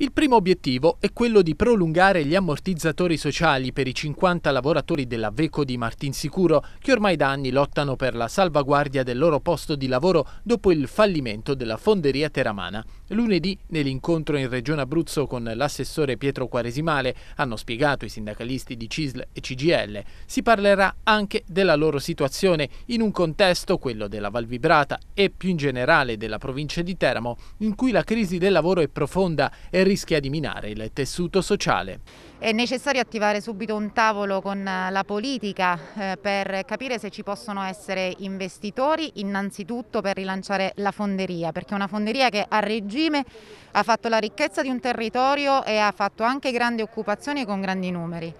Il primo obiettivo è quello di prolungare gli ammortizzatori sociali per i 50 lavoratori della Veco di Martinsicuro che ormai da anni lottano per la salvaguardia del loro posto di lavoro dopo il fallimento della fonderia teramana. Lunedì, nell'incontro in Regione Abruzzo con l'assessore Pietro Quaresimale, hanno spiegato i sindacalisti di CISL e CGL. Si parlerà anche della loro situazione in un contesto, quello della Valvibrata e più in generale della provincia di Teramo, in cui la crisi del lavoro è profonda e rischia di minare il tessuto sociale. È necessario attivare subito un tavolo con eh, la politica eh, per capire se ci possono essere investitori, innanzitutto per rilanciare la fonderia, perché è una fonderia che a regime ha fatto la ricchezza di un territorio e ha fatto anche grandi occupazioni con grandi numeri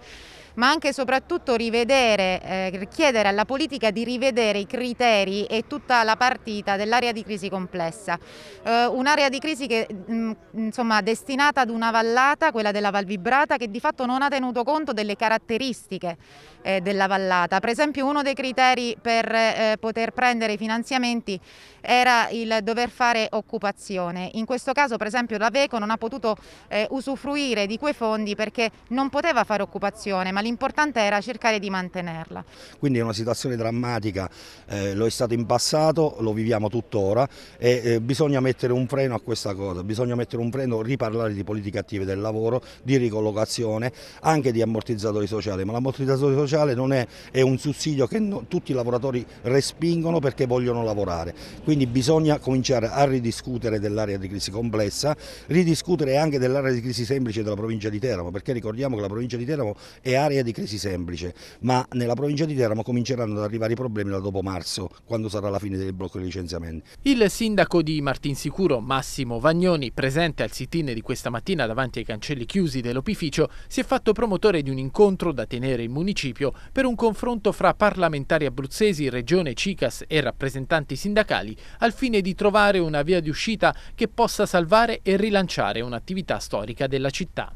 ma anche e soprattutto rivedere, eh, chiedere alla politica di rivedere i criteri e tutta la partita dell'area di crisi complessa. Eh, un'area di crisi che mh, mm, insomma destinata ad una vallata, quella della Val Vibrata, che di fatto non ha tenuto conto delle caratteristiche eh, della vallata. Per esempio uno dei criteri per eh, poter prendere i finanziamenti era il dover fare occupazione. In questo caso per esempio la Veco non ha potuto eh, usufruire di quei fondi perché non poteva fare occupazione, ma l'importante era cercare di mantenerla. Quindi è una situazione drammatica, eh, lo è stato in passato, lo viviamo tuttora e eh, bisogna mettere un freno a questa cosa, bisogna mettere un freno, riparlare di politiche attive del lavoro, di ricollocazione, anche di ammortizzatori sociali, ma l'ammortizzatore sociale non è, è un sussidio che no, tutti i lavoratori respingono perché vogliono lavorare, quindi bisogna cominciare a ridiscutere dell'area di crisi complessa, ridiscutere anche dell'area di crisi semplice della provincia di Teramo, perché ricordiamo che la provincia di Teramo è area migliaia di crisi semplice, ma nella provincia di Teramo cominceranno ad arrivare i problemi da dopo marzo, quando sarà la fine del blocco dei licenziamenti. Il sindaco di Martinsicuro, Massimo Vagnoni, presente al sit-in di questa mattina davanti ai cancelli chiusi dell'opificio, si è fatto promotore di un incontro da tenere in municipio per un confronto fra parlamentari abruzzesi, regione Cicas e rappresentanti sindacali al fine di trovare una via di uscita che possa salvare e rilanciare un'attività storica della città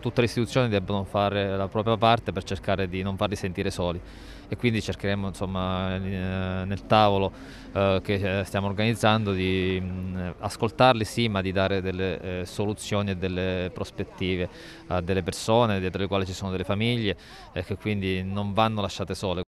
tutte le istituzioni debbano fare la propria parte per cercare di non farli sentire soli e quindi cercheremo insomma, eh, nel tavolo eh, che eh, stiamo organizzando di ascoltarli sì ma di dare delle soluzioni e delle prospettive a delle persone dietro le quali ci sono delle famiglie eh, che quindi non vanno lasciate sole.